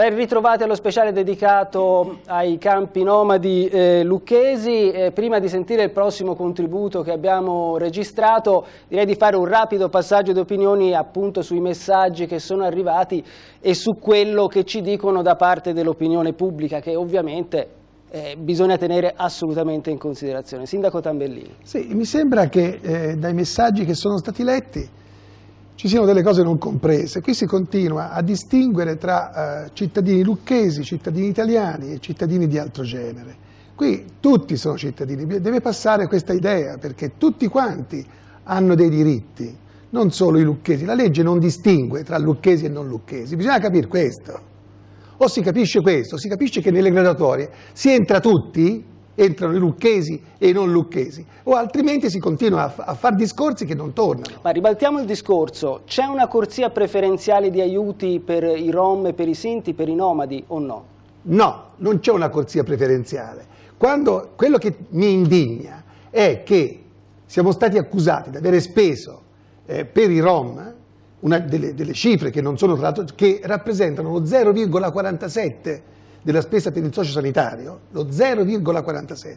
Ben ritrovati allo speciale dedicato ai campi nomadi eh, lucchesi. Eh, prima di sentire il prossimo contributo che abbiamo registrato, direi di fare un rapido passaggio di opinioni appunto sui messaggi che sono arrivati e su quello che ci dicono da parte dell'opinione pubblica, che ovviamente eh, bisogna tenere assolutamente in considerazione. Sindaco Tambellini. Sì, mi sembra che eh, dai messaggi che sono stati letti ci siano delle cose non comprese. Qui si continua a distinguere tra eh, cittadini lucchesi, cittadini italiani e cittadini di altro genere. Qui tutti sono cittadini, deve passare questa idea perché tutti quanti hanno dei diritti, non solo i lucchesi. La legge non distingue tra lucchesi e non lucchesi, bisogna capire questo. O si capisce questo, si capisce che nelle graduatorie si entra tutti entrano i lucchesi e i non lucchesi, o altrimenti si continua a, a fare discorsi che non tornano. Ma ribaltiamo il discorso, c'è una corsia preferenziale di aiuti per i rom, per i sinti, per i nomadi o no? No, non c'è una corsia preferenziale. Quando, quello che mi indigna è che siamo stati accusati di avere speso eh, per i rom una, delle, delle, cifre che, sono, che rappresentano lo 0,47% della spesa per il sociosanitario, lo 0,47,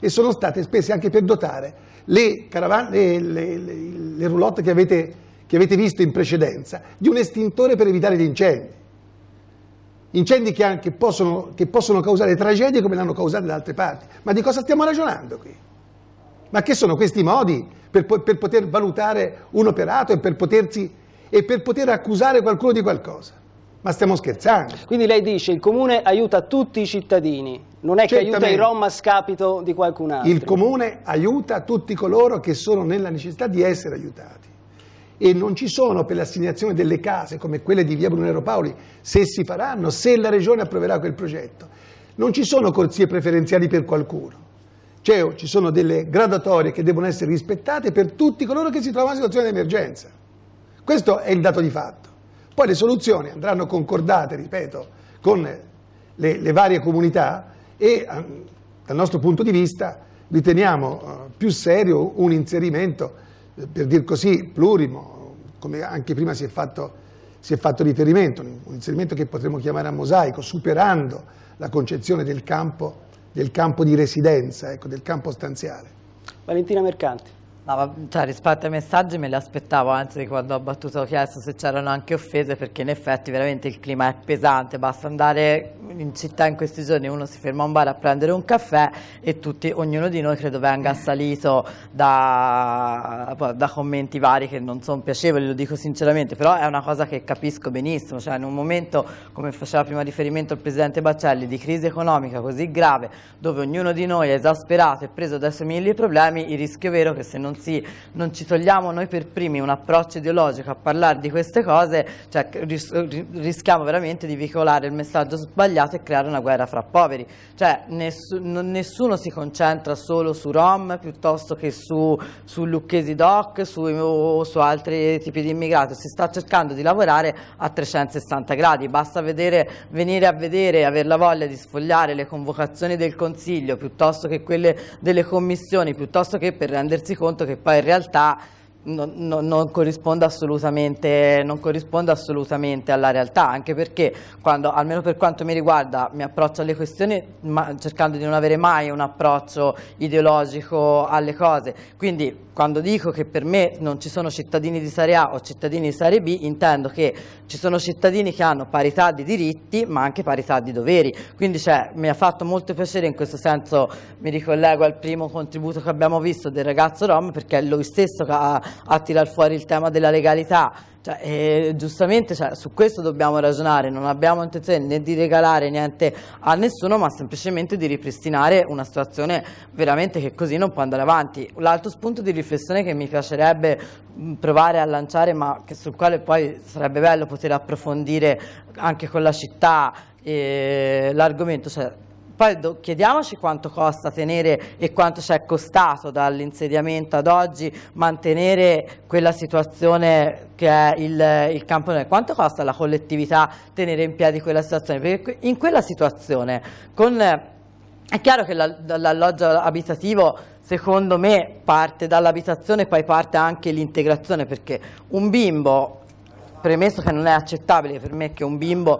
e sono state spese anche per dotare le, caravane, le, le, le roulotte che avete, che avete visto in precedenza di un estintore per evitare gli incendi incendi che, anche possono, che possono causare tragedie come l'hanno causate da altre parti. Ma di cosa stiamo ragionando qui? Ma che sono questi modi per, per poter valutare un operato e per, potersi, e per poter accusare qualcuno di qualcosa? Ma stiamo scherzando. Quindi lei dice il comune aiuta tutti i cittadini, non è che aiuta i Rom a scapito di qualcun altro. Il comune aiuta tutti coloro che sono nella necessità di essere aiutati. E non ci sono per l'assegnazione delle case come quelle di via Brunero Paoli, se si faranno, se la regione approverà quel progetto. Non ci sono corsie preferenziali per qualcuno. Cioè, oh, ci sono delle gradatorie che devono essere rispettate per tutti coloro che si trovano in situazione di emergenza. Questo è il dato di fatto. Poi le soluzioni andranno concordate, ripeto, con le, le varie comunità e ehm, dal nostro punto di vista riteniamo eh, più serio un inserimento, eh, per dir così, plurimo, come anche prima si è fatto, si è fatto riferimento, un inserimento che potremmo chiamare a mosaico, superando la concezione del campo, del campo di residenza, ecco, del campo stanziale. Valentina Mercanti. No, cioè, rispetto ai messaggi me li aspettavo, anzi quando ho battuto ho chiesto se c'erano anche offese perché in effetti veramente il clima è pesante, basta andare in città in questi giorni uno si ferma a un bar a prendere un caffè e tutti, ognuno di noi credo venga assalito da, da commenti vari che non sono piacevoli, lo dico sinceramente, però è una cosa che capisco benissimo, cioè in un momento come faceva prima riferimento il Presidente Baccelli di crisi economica così grave dove ognuno di noi è esasperato e preso da suoi mille problemi, il rischio vero è che se non, si, non ci togliamo noi per primi un approccio ideologico a parlare di queste cose, cioè, rischiamo veramente di veicolare il messaggio sbagliato e creare una guerra fra poveri. Cioè nessuno, nessuno si concentra solo su Rom piuttosto che su, su lucchesi doc su, o su altri tipi di immigrati, si sta cercando di lavorare a 360 gradi, basta vedere, venire a vedere, avere la voglia di sfogliare le convocazioni del Consiglio piuttosto che quelle delle commissioni, piuttosto che per rendersi conto che poi in realtà non, non, non, corrisponde assolutamente, assolutamente alla realtà, anche perché quando, almeno per quanto mi riguarda, mi approccio alle questioni cercando di non avere mai un approccio ideologico alle cose, quindi quando dico che per me non ci sono cittadini di Serie A o cittadini di Serie B, intendo che ci sono cittadini che hanno parità di diritti ma anche parità di doveri. Quindi cioè, mi ha fatto molto piacere, in questo senso mi ricollego al primo contributo che abbiamo visto del ragazzo Rom perché è lui stesso che ha, a tirar fuori il tema della legalità cioè, eh, giustamente cioè, su questo dobbiamo ragionare, non abbiamo intenzione né di regalare niente a nessuno, ma semplicemente di ripristinare una situazione veramente che così non può andare avanti. L'altro spunto di riflessione che mi piacerebbe provare a lanciare, ma che, sul quale poi sarebbe bello poter approfondire anche con la città eh, l'argomento, cioè, poi chiediamoci quanto costa tenere e quanto ci è costato dall'insediamento ad oggi mantenere quella situazione che è il, il campanone, quanto costa alla collettività tenere in piedi quella situazione, perché in quella situazione con, è chiaro che l'alloggio abitativo secondo me parte dall'abitazione e poi parte anche l'integrazione perché un bimbo premesso che non è accettabile per me che un bimbo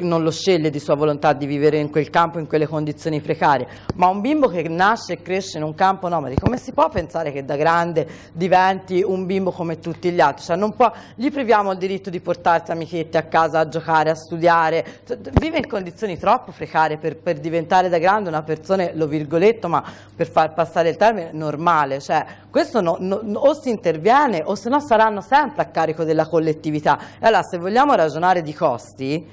non lo sceglie di sua volontà di vivere in quel campo, in quelle condizioni precarie, ma un bimbo che nasce e cresce in un campo nomadi, come si può pensare che da grande diventi un bimbo come tutti gli altri? Cioè, può, gli priviamo il diritto di portarsi amichetti a casa a giocare, a studiare, vive in condizioni troppo precarie per, per diventare da grande una persona, lo virgoletto, ma per far passare il termine, normale. Cioè, questo no, no, o si interviene o se no saranno sempre a carico della collettività allora se vogliamo ragionare di costi,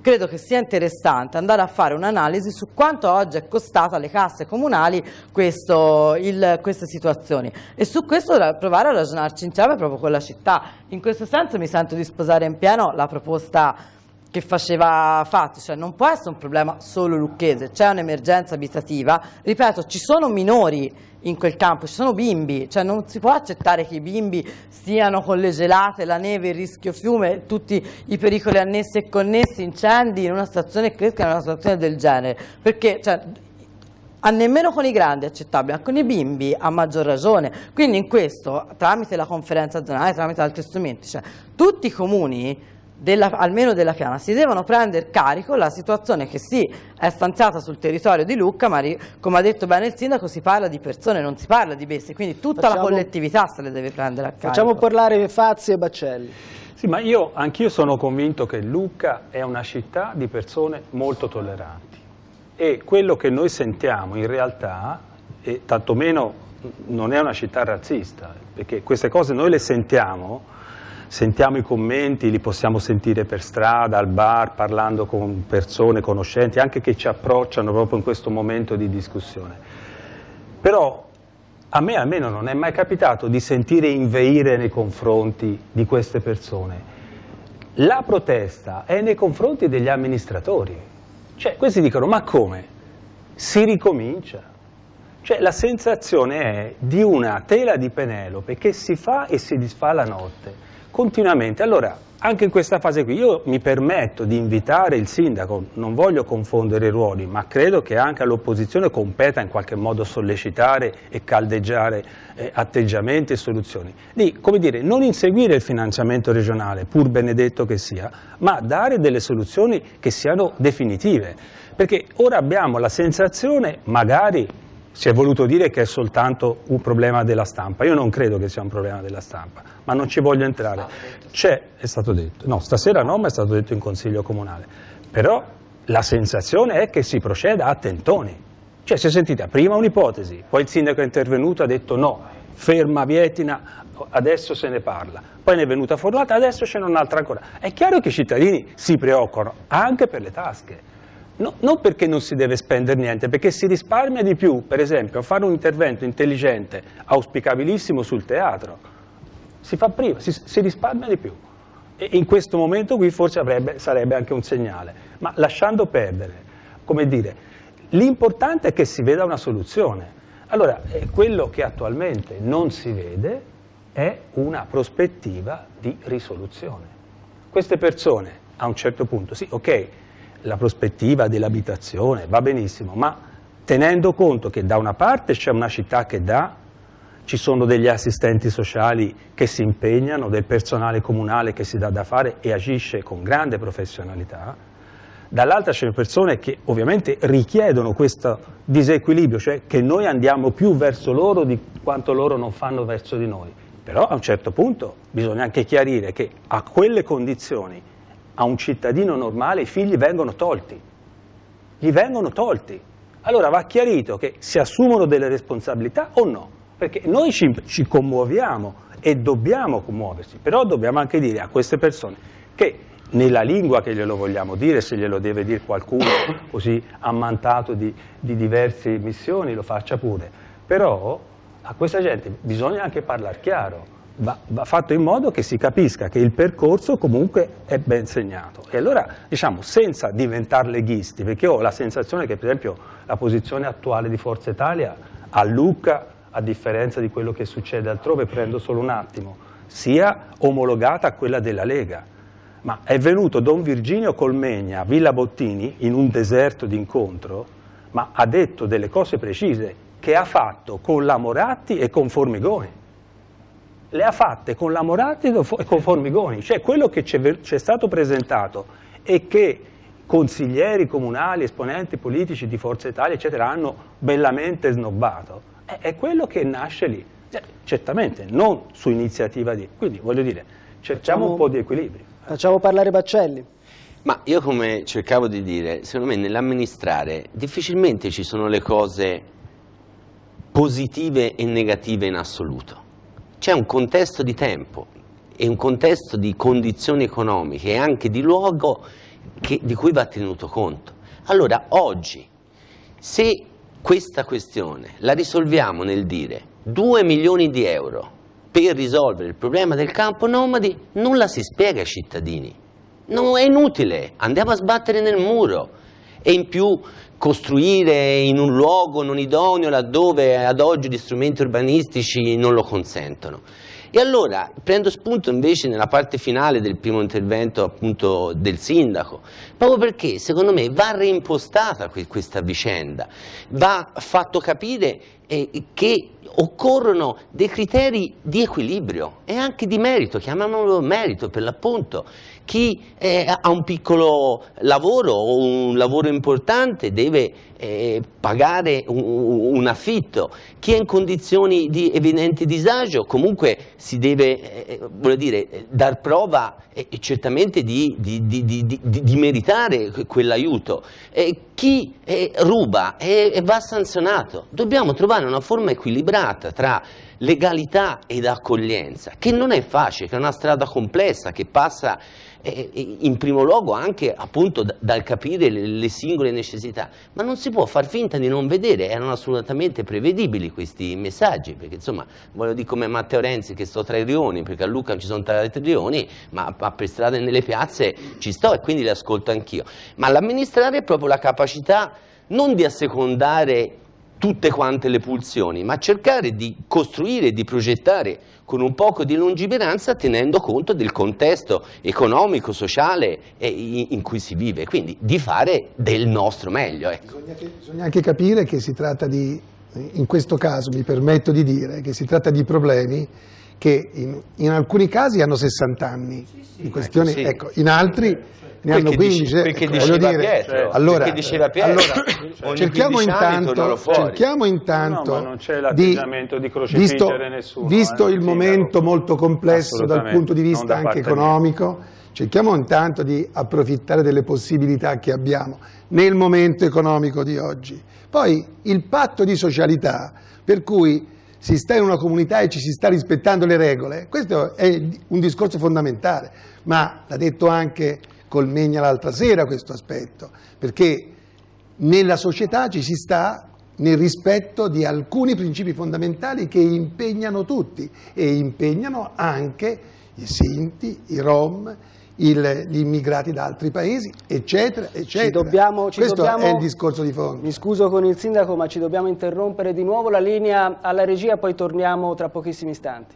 credo che sia interessante andare a fare un'analisi su quanto oggi è costato alle casse comunali questo, il, queste situazioni e su questo provare a ragionarci insieme proprio con la città. In questo senso mi sento di sposare in pieno la proposta che faceva Fazio, cioè non può essere un problema solo lucchese, c'è un'emergenza abitativa, ripeto ci sono minori in quel campo, ci sono bimbi, cioè non si può accettare che i bimbi stiano con le gelate, la neve, il rischio fiume, tutti i pericoli annessi e connessi, incendi in una stazione che cresca in una situazione del genere, perché cioè, a nemmeno con i grandi è accettabile, ma con i bimbi a maggior ragione. Quindi in questo, tramite la conferenza zonale, tramite altri strumenti, cioè, tutti i comuni della, almeno della piana, si devono prendere carico la situazione che sì è stanziata sul territorio di Lucca, ma come ha detto bene il sindaco si parla di persone, non si parla di bestie, quindi tutta facciamo, la collettività se le deve prendere a carico. Facciamo parlare Fazzi e Baccelli. Sì, ma io anch'io sono convinto che Lucca è una città di persone molto tolleranti e quello che noi sentiamo in realtà, e tantomeno non è una città razzista, perché queste cose noi le sentiamo, sentiamo i commenti, li possiamo sentire per strada, al bar, parlando con persone, conoscenti, anche che ci approcciano proprio in questo momento di discussione. Però a me almeno non è mai capitato di sentire inveire nei confronti di queste persone. La protesta è nei confronti degli amministratori. Cioè, questi dicono, ma come? Si ricomincia. Cioè, la sensazione è di una tela di Penelope che si fa e si disfa la notte continuamente. Allora, anche in questa fase qui io mi permetto di invitare il sindaco, non voglio confondere i ruoli, ma credo che anche all'opposizione competa in qualche modo sollecitare e caldeggiare eh, atteggiamenti e soluzioni. Di, come dire, non inseguire il finanziamento regionale, pur benedetto che sia, ma dare delle soluzioni che siano definitive. Perché ora abbiamo la sensazione, magari si è voluto dire che è soltanto un problema della stampa. Io non credo che sia un problema della stampa, ma non ci voglio entrare. C'è, è stato detto, no, stasera no, ma è stato detto in Consiglio Comunale. Però la sensazione è che si proceda a tentoni. Cioè si è sentita prima un'ipotesi, poi il sindaco è intervenuto e ha detto no, ferma Vietina, adesso se ne parla. Poi ne è venuta formata, adesso ce n'è un'altra ancora. È chiaro che i cittadini si preoccupano anche per le tasche no, non perché non si deve spendere niente, perché si risparmia di più, per esempio, fare un intervento intelligente, auspicabilissimo sul teatro, si fa prima, si, si risparmia di più. E in questo momento qui forse avrebbe, sarebbe anche un segnale, ma lasciando perdere, come dire, l'importante è che si veda una soluzione. Allora, eh, quello che attualmente non si vede è una prospettiva di risoluzione. Queste persone a un certo punto, sì, ok, la prospettiva dell'abitazione, va benissimo, ma tenendo conto che da una parte c'è una città che dà, ci sono degli assistenti sociali che si impegnano, del personale comunale che si dà da fare e agisce con grande professionalità, dall'altra c'è persone che ovviamente richiedono questo disequilibrio, cioè che noi andiamo più verso loro di quanto loro non fanno verso di noi. Però a un certo punto bisogna anche chiarire che a quelle condizioni a un cittadino normale i figli vengono tolti, gli vengono tolti. Allora va chiarito che si assumono delle responsabilità o no, perché noi ci, ci commuoviamo e dobbiamo commuoversi, però dobbiamo anche dire a queste persone che nella lingua che glielo vogliamo dire, se glielo deve dire qualcuno così ammantato di, di diverse missioni, lo faccia pure, però a questa gente bisogna anche parlare chiaro va, va, fatto in modo che si capisca che il percorso comunque è ben segnato. E allora, diciamo, senza diventare leghisti, perché ho la sensazione che per esempio la posizione attuale di Forza Italia a Lucca, a differenza di quello che succede altrove, prendo solo un attimo, sia omologata a quella della Lega. Ma è venuto Don Virginio Colmegna a Villa Bottini, in un deserto d'incontro, ma ha detto delle cose precise che ha fatto con la Moratti e con Formigoni le ha fatte con la Moratti e con Formigoni, cioè quello che ci è stato presentato e che consiglieri comunali, esponenti politici di Forza Italia, eccetera, hanno bellamente snobbato, è quello che nasce lì, cioè, certamente non su iniziativa di... Quindi voglio dire, cerchiamo facciamo, un po' di equilibrio. Facciamo parlare Baccelli. Ma io come cercavo di dire, secondo me nell'amministrare difficilmente ci sono le cose positive e negative in assoluto c'è un contesto di tempo e un contesto di condizioni economiche e anche di luogo che, di cui va tenuto conto. Allora, oggi, se questa questione la risolviamo nel dire 2 milioni di euro per risolvere il problema del campo nomadi, non la si spiega ai cittadini. Non è inutile, andiamo a sbattere nel muro. E in più costruire in un luogo non idoneo laddove ad oggi gli strumenti urbanistici non lo consentono. E allora prendo spunto invece nella parte finale del primo intervento appunto del sindaco, proprio perché secondo me va reimpostata questa vicenda, va fatto capire eh, che occorrono dei criteri di equilibrio e anche di merito, chiamiamolo merito per l'appunto, chi eh, ha un piccolo lavoro o un lavoro importante deve eh, pagare un, un, affitto, chi è in condizioni di evidente disagio comunque si deve eh, dire, dar prova eh, certamente di, di, di, di meritare quell'aiuto, chi eh, ruba eh, va sanzionato, dobbiamo trovare una forma equilibrata tra legalità ed accoglienza, che non è facile, che è una strada complessa che passa in primo luogo anche appunto dal capire le, singole necessità, ma non si può far finta di non vedere, erano assolutamente prevedibili questi messaggi, perché insomma voglio dire come Matteo Renzi che sto tra i rioni, perché a Luca ci sono tra i rioni, ma, ma per strada e nelle piazze ci sto e quindi li ascolto anch'io, ma l'amministrare è proprio la capacità non di assecondare tutte quante le pulsioni, ma cercare di costruire, di progettare con un poco di lungimiranza tenendo conto del contesto economico, sociale in cui si vive, quindi di fare del nostro meglio. Ecco. Bisogna, che, bisogna anche capire che si tratta di, in questo caso mi permetto di dire, che si tratta di problemi che in, in alcuni casi hanno 60 anni sì, sì, in questione, ecco, sì. ecco, in altri ne hanno 15, perché ecco, voglio dire, Pietro, cioè, allora, Pietro, allora cioè, cerchiamo, intanto, cerchiamo intanto, no, di, di visto, nessuno, visto eh, il momento molto complesso dal punto di vista anche economico, mia. cerchiamo intanto di approfittare delle possibilità che abbiamo nel momento economico di oggi. Poi il patto di socialità, per cui si sta in una comunità e ci si sta rispettando le regole, questo è un discorso fondamentale, ma l'ha detto anche Colmegna l'altra sera questo aspetto, perché nella società ci si sta nel rispetto di alcuni principi fondamentali che impegnano tutti e impegnano anche i Sinti, i Rom, il, gli immigrati da altri paesi, eccetera, eccetera. Ci dobbiamo, ci Questo dobbiamo, è il discorso di fondo. Mi scuso con il sindaco, ma ci dobbiamo interrompere di nuovo la linea alla regia, poi torniamo tra pochissimi istanti.